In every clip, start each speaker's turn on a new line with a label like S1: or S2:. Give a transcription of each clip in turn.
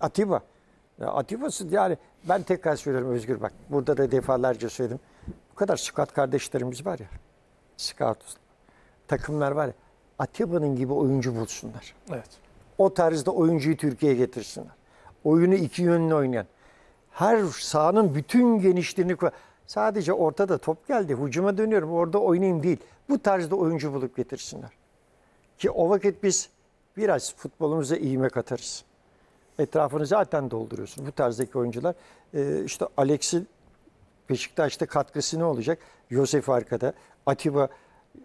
S1: Atiba. Ya Atiba'sı yani ben tekrar söylüyorum Özgür bak. Burada da defalarca söyledim. Bu kadar scout kardeşlerimiz var ya. Scout takımlar var ya. Atiba'nın gibi oyuncu bulsunlar. Evet. O tarzda oyuncuyu Türkiye'ye getirsinler. Oyunu iki yönlü oynayan. Her sahanın bütün genişliğini Sadece ortada top geldi. Hucuma dönüyorum. Orada oynayayım değil. Bu tarzda oyuncu bulup getirsinler. Ki o vakit biz biraz futbolumuza iğme katarız etrafını zaten dolduruyorsun. Bu tarzdaki oyuncular e, işte Alex'in Beşiktaş'ta katkısı ne olacak? Josef arkada, Atiba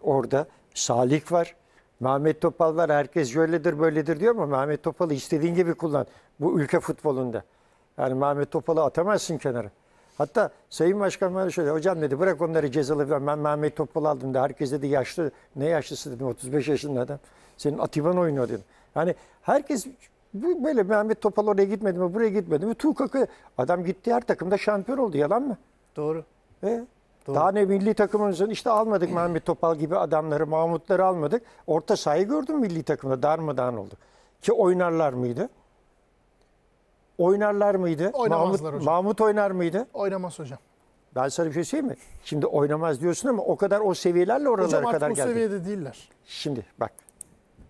S1: orada, Salih var. Mehmet Topal var. Herkes şöyledir böyledir diyor ama Mehmet Topal'ı istediğin gibi kullan. Bu ülke futbolunda. Yani Mehmet Topal'ı atamazsın kenara. Hatta Sayın Başkan bana şöyle hocam dedi bırak onları cezalı ben Mehmet Topal aldım da herkes dedi yaşlı ne yaşlısı dedim 35 yaşında adam senin Atiban oynuyor dedim. Yani herkes bu böyle Mehmet Topal oraya gitmedi mi, buraya gitmedi mi? Tuğkak'ı adam gitti her takımda şampiyon oldu yalan mı? Doğru. E, Doğru. Daha ne milli takımımızın işte almadık Mehmet Topal gibi adamları, Mahmutları almadık. Orta sahayı gördüm milli takımda darmadağın oldu. Ki oynarlar mıydı? Oynarlar mıydı? Oynamazlar Mahmut, hocam. Mahmut oynar mıydı? Oynamaz hocam. Ben sana bir şey söyleyeyim mi? Şimdi oynamaz diyorsun ama o kadar o seviyelerle oralara hocam, kadar geldi. Hocam artık o
S2: geldik. seviyede değiller.
S1: Şimdi bak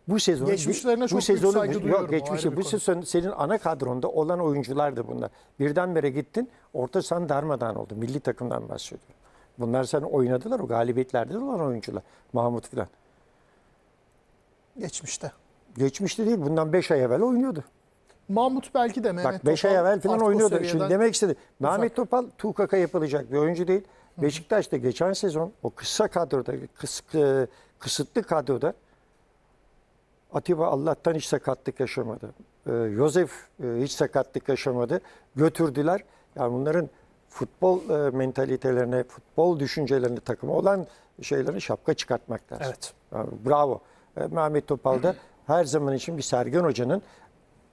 S1: bu sezon geçmişlerine bu çok bu sezonu, saygı yok, duyuyorum. Yok geçmişi bu sezon senin ana kadronda olan oyunculardı bunlar. Birdenbire gittin orta sen darmadan oldu. Milli takımdan bahsediyorum. Bunlar sen oynadılar o galibiyetlerde olan oyuncular. Mahmut falan Geçmişte. Geçmişte değil bundan 5 ay evvel oynuyordu.
S2: Mahmut belki de Mehmet Bak 5 ay evvel falan oynuyordu. Şimdi demek istedi.
S1: Uzak. Mehmet Topal Tukaka yapılacak bir oyuncu değil. Beşiktaş'ta geçen sezon o kısa kadroda, kıs, kısıtlı kadroda Atiba Allah'tan hiç sakatlık yaşamadı. E, ee, Josef e, hiç sakatlık yaşamadı. Götürdüler. Yani bunların futbol e, mentalitelerine, futbol düşüncelerine takımı olan şeyleri şapka çıkartmak lazım. Evet. Yani bravo. E, Mehmet Topal da her zaman için bir Sergen Hoca'nın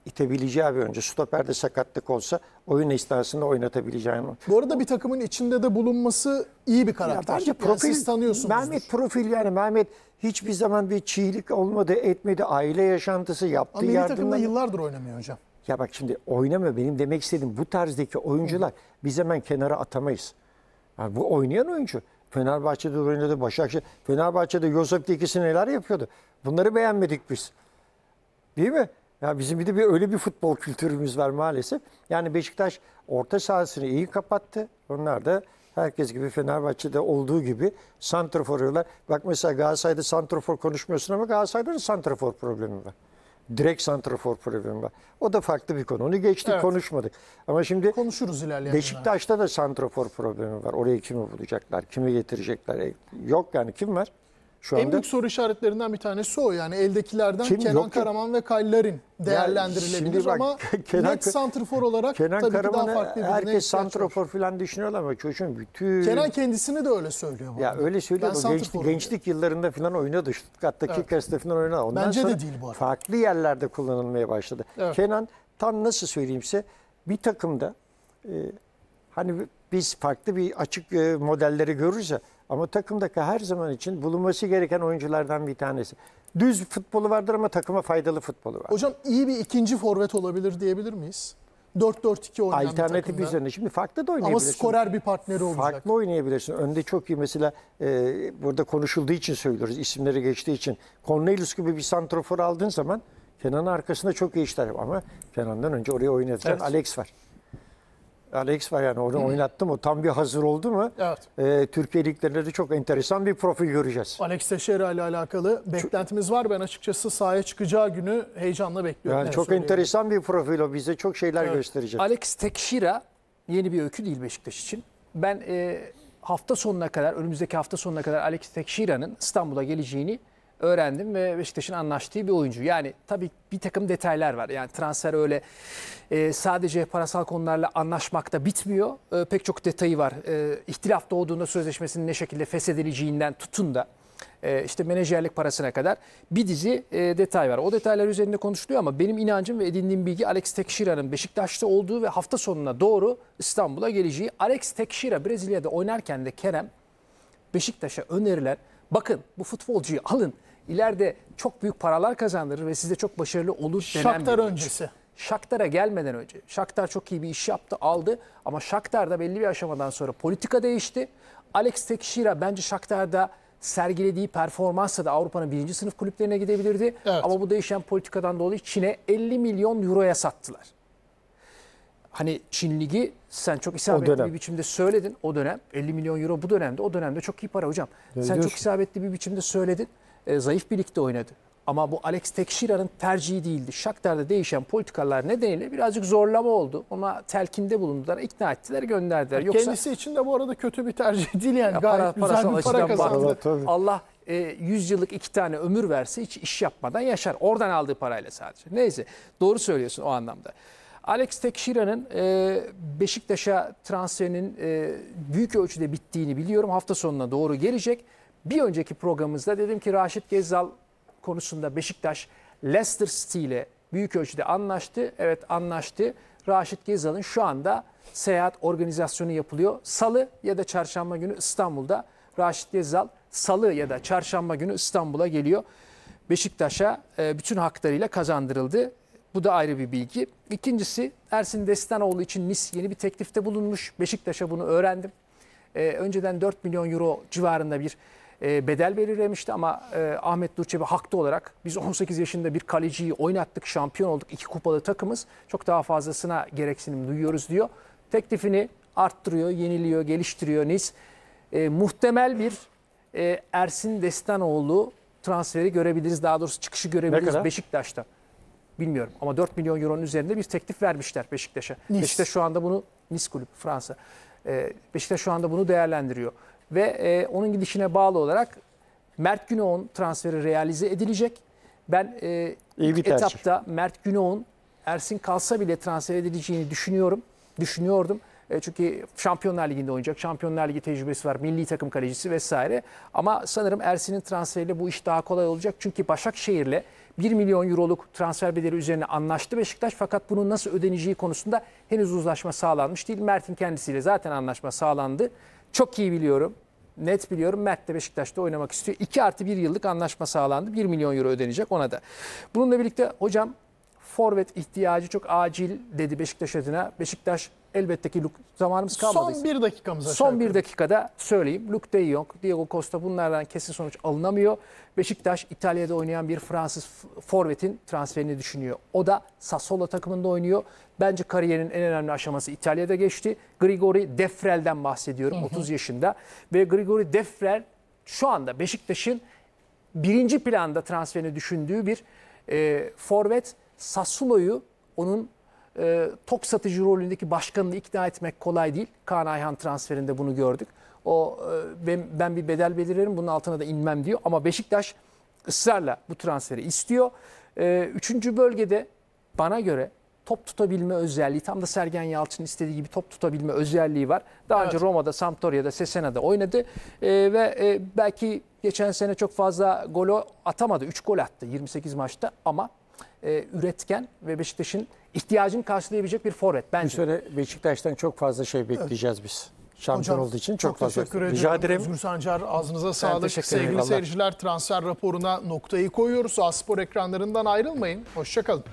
S1: itebileceği bir oyuncu. Stoperde sakatlık olsa oyun esnasında oynatabileceğim.
S2: Bu arada bir takımın içinde de bulunması iyi bir karakter. Ya bence profil, yani siz tanıyorsunuz. Mehmet profil yani Mehmet
S1: hiçbir zaman bir çiğlik olmadı etmedi. Aile yaşantısı yaptı. Milli takımda
S2: yıllardır oynamıyor hocam.
S1: Ya bak şimdi oynamıyor. Benim demek istediğim bu tarzdaki oyuncular biz hemen kenara atamayız. Yani bu oynayan oyuncu. Fenerbahçe'de oynadı, Başakşehir. Fenerbahçe'de Yosef'te ikisi neler yapıyordu. Bunları beğenmedik biz. Değil mi? Ya bizim bir de bir öyle bir futbol kültürümüz var maalesef. Yani Beşiktaş orta sahasını iyi kapattı. Onlar da herkes gibi Fenerbahçe'de olduğu gibi santrafor Bak mesela Galatasaray'da santrafor konuşmuyorsun ama Galatasaray'da da santrafor problemi var. Direkt santrafor problemi var. O da farklı bir konu. Onu geçtik evet. konuşmadık. Ama şimdi konuşuruz ilerleyen Beşiktaş'ta da santrafor problemi var. Oraya kimi bulacaklar? Kimi getirecekler? E, yok yani kim var? Şu anda... En büyük
S2: soru işaretlerinden bir tanesi o. Yani eldekilerden Kim? Kenan Yok, Karaman ve Kallarin değerlendirilebilir bak, ama Kenan, net
S1: santrfor olarak Kenan tabii Karaman'ı, daha farklı bir Herkes santrfor falan düşünüyorlar ama çocuğun bütün... Kenan
S2: kendisini de öyle söylüyor.
S1: Ya arada. öyle söylüyor. Ben o gençlik, gençlik yıllarında falan oynadı. Stuttgart'ta evet. Kickers'te falan oynadı. Ondan Bence sonra de değil bu arada. Farklı yerlerde kullanılmaya başladı. Evet. Kenan tam nasıl söyleyeyimse bir takımda e, hani biz farklı bir açık e, modelleri görürüz ya ama takımdaki her zaman için bulunması gereken oyunculardan bir tanesi. Düz futbolu vardır ama takıma faydalı futbolu var.
S2: Hocam iyi bir ikinci forvet olabilir diyebilir miyiz? 4-4-2 oynayan Alternatif bir üzerine. Şimdi farklı da oynayabilirsin. Ama skorer bir
S1: partneri olacak. Farklı oynayabilirsin. Önde çok iyi mesela e, burada konuşulduğu için söylüyoruz. isimleri geçtiği için. Cornelius gibi bir santrofor aldığın zaman Kenan'ın arkasında çok iyi işler yapar. Ama Kenan'dan önce oraya oynatacak evet. Alex var. Alex var yani onu Hı. oynattım. O tam bir hazır oldu mu? Evet. E, Türkiye liglerinde de çok enteresan bir profil göreceğiz.
S2: Alex Teixeira ile alakalı beklentimiz var. Ben açıkçası sahaya çıkacağı günü heyecanla bekliyorum. Yani çok enteresan
S1: bir profil o. Bize çok şeyler evet. gösterecek.
S2: Alex Teixeira yeni bir öykü değil Beşiktaş için. Ben
S3: e, hafta sonuna kadar, önümüzdeki hafta sonuna kadar Alex Teixeira'nın İstanbul'a geleceğini öğrendim ve Beşiktaş'ın anlaştığı bir oyuncu. Yani tabii bir takım detaylar var. Yani transfer öyle e, sadece parasal konularla anlaşmakta bitmiyor. E, pek çok detayı var. E, ihtilaf doğduğunda sözleşmesinin ne şekilde feshedileceğinden tutun da e, işte menajerlik parasına kadar bir dizi e, detay var. O detaylar üzerinde konuşuluyor ama benim inancım ve edindiğim bilgi Alex Tekşira'nın Beşiktaş'ta olduğu ve hafta sonuna doğru İstanbul'a geleceği. Alex Tekşira Brezilya'da oynarken de Kerem Beşiktaş'a önerilen bakın bu futbolcuyu alın ileride çok büyük paralar kazandırır ve size çok başarılı olur denen Şaktar öncesi. Şaktara gelmeden önce Shakhtar çok iyi bir iş yaptı, aldı ama Şaktarda belli bir aşamadan sonra politika değişti. Alex Tekşira bence Şaktarda sergilediği performansla da Avrupa'nın birinci sınıf kulüplerine gidebilirdi. Evet. Ama bu değişen politikadan dolayı Çin'e 50 milyon euroya sattılar hani Çin Ligi sen çok isabetli bir biçimde söyledin o dönem. 50 milyon euro bu dönemde. O dönemde çok iyi para hocam. Ne sen diyorsun? çok isabetli bir biçimde söyledin. E, zayıf bir ligde oynadı. Ama bu Alex Tekşira'nın tercihi değildi. Shakhtar'da değişen politikalar nedeniyle birazcık zorlama oldu. Ona telkinde bulundular, ikna ettiler, gönderdiler. Yoksa, Kendisi için de bu arada kötü
S2: bir tercih değil yani. Ya Gayet para, güzel bir para kazandı. Baktı.
S3: Allah e, 100 yıllık iki tane ömür verse hiç iş yapmadan yaşar. Oradan aldığı parayla sadece. Neyse doğru söylüyorsun o anlamda. Alex Tekşira'nın e, Beşiktaş'a transferinin e, büyük ölçüde bittiğini biliyorum. Hafta sonuna doğru gelecek. Bir önceki programımızda dedim ki Raşit Gezzal konusunda Beşiktaş Leicester City ile büyük ölçüde anlaştı. Evet anlaştı. Raşit Gezzal'ın şu anda seyahat organizasyonu yapılıyor. Salı ya da çarşamba günü İstanbul'da. Raşit Gezzal salı ya da çarşamba günü İstanbul'a geliyor. Beşiktaş'a e, bütün haklarıyla kazandırıldı. Bu da ayrı bir bilgi. İkincisi Ersin Destanoğlu için Mis yeni bir teklifte bulunmuş. Beşiktaş'a bunu öğrendim. E, önceden 4 milyon euro civarında bir e, bedel belirlemişti ama e, Ahmet Durçebi haklı olarak biz 18 yaşında bir kaleciyi oynattık, şampiyon olduk, iki kupalı takımız. Çok daha fazlasına gereksinim duyuyoruz diyor. Teklifini arttırıyor, yeniliyor, geliştiriyor Nis. E, muhtemel bir e, Ersin Destanoğlu transferi görebiliriz. Daha doğrusu çıkışı görebiliriz Beşiktaş'ta bilmiyorum. Ama 4 milyon euronun üzerinde bir teklif vermişler Beşiktaş'a. Nice. Beşiktaş şu anda bunu Nice kulüp Fransa. Ee, Beşiktaş şu anda bunu değerlendiriyor. Ve e, onun gidişine bağlı olarak Mert Günoğ'un transferi realize edilecek. Ben e, ilk etapta Mert Günoğ'un Ersin kalsa bile transfer edileceğini düşünüyorum. Düşünüyordum. E, çünkü Şampiyonlar Ligi'nde oynayacak. Şampiyonlar Ligi tecrübesi var. Milli takım kalecisi vesaire. Ama sanırım Ersin'in transferiyle bu iş daha kolay olacak. Çünkü Başakşehir'le 1 milyon euroluk transfer bedeli üzerine anlaştı Beşiktaş fakat bunun nasıl ödeneceği konusunda henüz uzlaşma sağlanmış değil. Mert'in kendisiyle zaten anlaşma sağlandı. Çok iyi biliyorum, net biliyorum Mert de Beşiktaş'ta oynamak istiyor. 2 artı 1 yıllık anlaşma sağlandı. 1 milyon euro ödenecek ona da. Bununla birlikte hocam forvet ihtiyacı çok acil dedi Beşiktaş adına. Beşiktaş elbette ki zamanımız kalmadı. Son bir
S2: dakikamız Son
S3: bir dakikada söyleyeyim. Luke de Jong, Diego Costa bunlardan kesin sonuç alınamıyor. Beşiktaş İtalya'da oynayan bir Fransız forvetin transferini düşünüyor. O da Sassuolo takımında oynuyor. Bence kariyerinin en önemli aşaması İtalya'da geçti. Grigori Defrel'den bahsediyorum hı hı. 30 yaşında. Ve Grigori Defrel şu anda Beşiktaş'ın birinci planda transferini düşündüğü bir e, forvet. Sassuolo'yu onun e, tok satıcı rolündeki başkanını ikna etmek kolay değil. Kaan Ayhan transferinde bunu gördük. O e, ben, ben bir bedel belirlerim bunun altına da inmem diyor. Ama Beşiktaş ısrarla bu transferi istiyor. E, üçüncü bölgede bana göre top tutabilme özelliği tam da Sergen Yalçın istediği gibi top tutabilme özelliği var. Daha evet. önce Roma'da, Sampdoria'da, Sesena'da oynadı e, ve e, belki geçen sene çok fazla golü atamadı. 3 gol attı 28 maçta ama e, üretken ve Beşiktaş'ın ihtiyacını karşılayabilecek bir forvet bence. Bir süre Beşiktaş'tan çok fazla şey bekleyeceğiz biz. Şampiyon
S1: olduğu için çok, çok fazla. Teşekkür ederim. Rica ederim.
S2: Özgür Sancar ağzınıza sağlık. Sevgili Allah. seyirciler transfer raporuna noktayı koyuyoruz. Aspor ekranlarından ayrılmayın. Hoşçakalın.